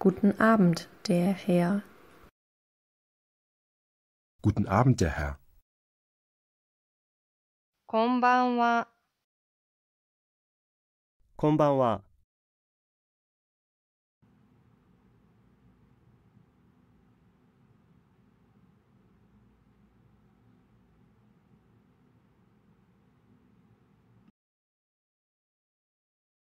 Guten Abend, der Herr. Guten Abend, der Herr. Konbanwa.